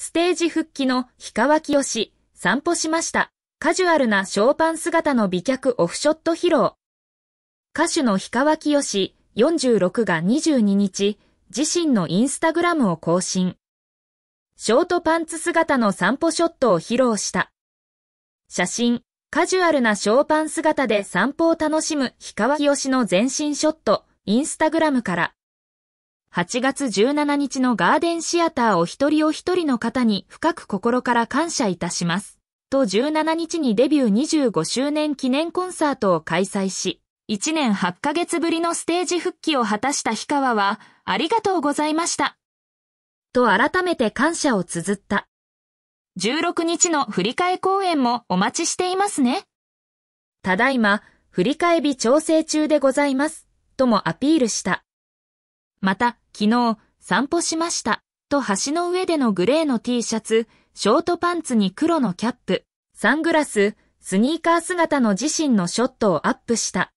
ステージ復帰の氷川きよし、散歩しました。カジュアルなショーパン姿の美脚オフショット披露。歌手の氷川きよし、46が22日、自身のインスタグラムを更新。ショートパンツ姿の散歩ショットを披露した。写真、カジュアルなショーパン姿で散歩を楽しむ氷川きよしの全身ショット、インスタグラムから。8月17日のガーデンシアターお一人お一人の方に深く心から感謝いたします。と17日にデビュー25周年記念コンサートを開催し、1年8ヶ月ぶりのステージ復帰を果たした氷川は、ありがとうございました。と改めて感謝を綴った。16日の振り替え公演もお待ちしていますね。ただいま、振り替え日調整中でございます、ともアピールした。また、昨日散歩しました。と橋の上でのグレーの T シャツ、ショートパンツに黒のキャップ、サングラス、スニーカー姿の自身のショットをアップした。